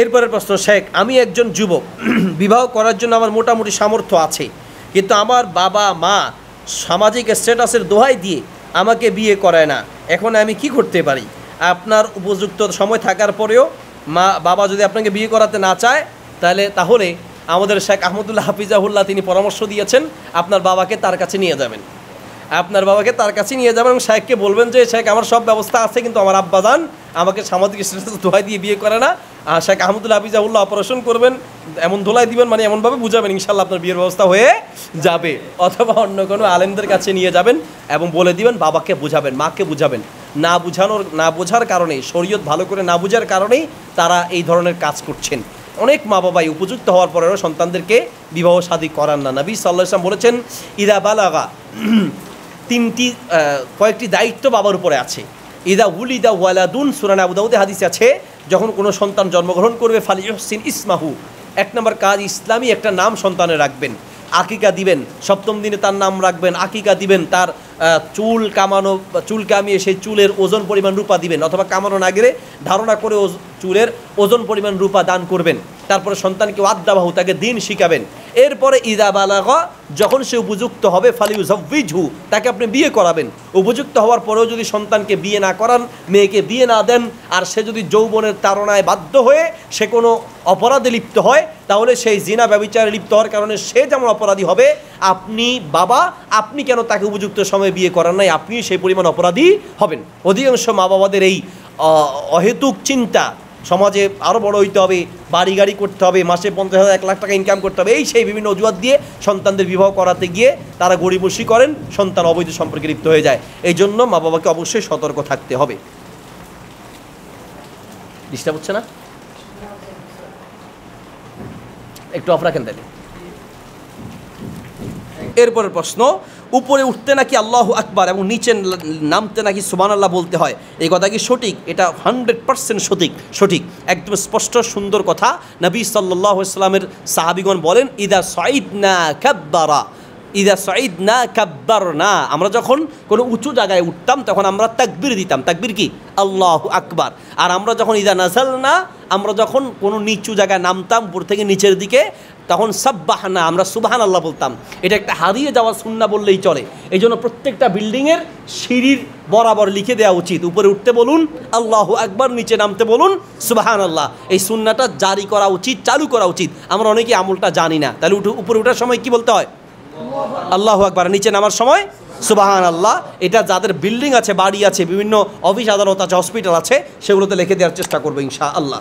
এরপরের প্রশ্ন শেখ আমি একজন যুবক বিবাহ করার জন্য আমার মোটামুটি সামর্থ্য আছে কিন্তু আমার বাবা মা সামাজিক স্ট্যাটাসের দোহাই দিয়ে আমাকে বিয়ে করায় না এখন আমি কি করতে পারি আপনার উপযুক্ত সময় থাকার পরেও মা বাবা যদি আপনাকে বিয়ে করাতে না চায় তাহলে তাহলে আমাদের শেখ আহমদুল্লাহ হাফিজাহুল্লাহ তিনি পরামর্শ দিয়েছেন আপনার বাবাকে তার কাছে নিয়ে যাবেন আপনার বাবাকে তার কাছে নিয়ে যাবেন এবং শেখকে বলবেন যে শেখ আমার সব ব্যবস্থা আছে কিন্তু আমার আব্বাদান আমাকে সামাজিক স্ট্যাটাস ধোয়া দিয়ে বিয়ে করে না আর শেখ আহমদুল্লাহ উল্লাহ অপারেশন করবেন এমন ধোলাই দিবেন মানে এমনভাবে বুঝাবেন ইনশাল্লাহ আপনার বিয়ের ব্যবস্থা হয়ে যাবে অথবা অন্য কোনো আলেমদের কাছে নিয়ে যাবেন এবং বলে দিবেন বাবাকে বুঝাবেন মাকে বুঝাবেন না বুঝানোর না বোঝার কারণে শরীয়ত ভালো করে না বোঝার কারণেই তারা এই ধরনের কাজ করছেন অনেক মা বাবাই উপযুক্ত হওয়ার পরেও সন্তানদেরকে বিবাহ শাদী করান না নবী সাল্লাহ ইসলাম বলেছেন ইদা তিনটি কয়েকটি দায়িত্ব বাবার উপরে আছে ইদা উলিদা ওয়ালাদুন সুরানা আবুদাউদে হাদিস আছে যখন কোনো সন্তান জন্মগ্রহণ করবে ফালি ইহসিন ইসমাহু এক নম্বর কাজ ইসলামী একটা নাম সন্তানে রাখবেন আকিকা দিবেন সপ্তম দিনে তার নাম রাখবেন আকিকা দিবেন তার চুল কামানো চুল কামিয়ে সেই চুলের ওজন পরিমাণ রূপা দিবেন অথবা কামানো না গেলে ধারণা করে চুলের ওজন পরিমাণ রূপা দান করবেন তারপরে সন্তানকে আদ্যাবাহু তাকে দিন শিখাবেন এরপরে ইদা বালাগ যখন সে উপযুক্ত হবে ফালি উজভিজহু তাকে আপনি বিয়ে করাবেন উপযুক্ত হওয়ার পরেও যদি সন্তানকে বিয়ে না করান মেয়েকে বিয়ে না দেন আর সে যদি যৌবনের তারণায় বাধ্য হয়ে সে কোনো অপরাধে লিপ্ত হয় তাহলে সেই জিনা ব্যবচারে লিপ্ত হওয়ার কারণে সে যেমন অপরাধী হবে আপনি বাবা আপনি কেন তাকে উপযুক্ত সময়ে বিয়ে করান নাই আপনি সেই পরিমাণ অপরাধী হবেন অধিকাংশ মা বাবাদের এই অহেতুক চিন্তা সমাজে আরও বড় হইতে হবে বাড়ি গাড়ি করতে হবে মাসে পঞ্চাশ হাজার এক লাখ টাকা ইনকাম করতে হবে এই সেই বিভিন্ন অজুহাত দিয়ে সন্তানদের বিবাহ করাতে গিয়ে তারা গরিবসী করেন সন্তান অবৈধ সম্পর্কে লিপ্ত হয়ে যায় এই জন্য মা বাবাকে অবশ্যই সতর্ক থাকতে হবে ডিস্টার্ব হচ্ছে না একটু অফ রাখেন তাহলে এরপরের প্রশ্ন উপরে উঠতে নাকি আল্লাহ আকবার এবং নিচে নামতে নাকি সুমান আল্লাহ বলতে হয় এই কথা কি সঠিক এটা হান্ড্রেড পার্সেন্ট সঠিক সঠিক একদম স্পষ্ট সুন্দর কথা নবী সাল্লাহ সাহাবিগণ বলেন ইদা সঈদ না কাব্বারা ইদা সঈদ না কাব্বার না আমরা যখন কোনো উঁচু জায়গায় উঠতাম তখন আমরা তাকবির দিতাম তাকবির কি আল্লাহ আকবার আর আমরা যখন ইদা নাজাল না আমরা যখন কোনো নিচু জায়গায় নামতাম উপর থেকে নিচের দিকে তখন সাব্বাহানা আমরা সুবাহান আল্লাহ বলতাম এটা একটা হারিয়ে যাওয়া সুন্না বললেই চলে এই জন্য প্রত্যেকটা বিল্ডিংয়ের সিঁড়ির বরাবর লিখে দেওয়া উচিত উপরে উঠতে বলুন আল্লাহ একবার নিচে নামতে বলুন সুবাহান আল্লাহ এই সুন্নাটা জারি করা উচিত চালু করা উচিত আমরা অনেকে আমলটা জানি না তাহলে উঠে উপরে উঠার সময় কি বলতে হয় আল্লাহ একবার নিচে নামার সময় সুবাহান আল্লাহ এটা যাদের বিল্ডিং আছে বাড়ি আছে বিভিন্ন অফিস আদালত আছে হসপিটাল আছে সেগুলোতে লিখে দেওয়ার চেষ্টা করবো ইনশা আল্লাহ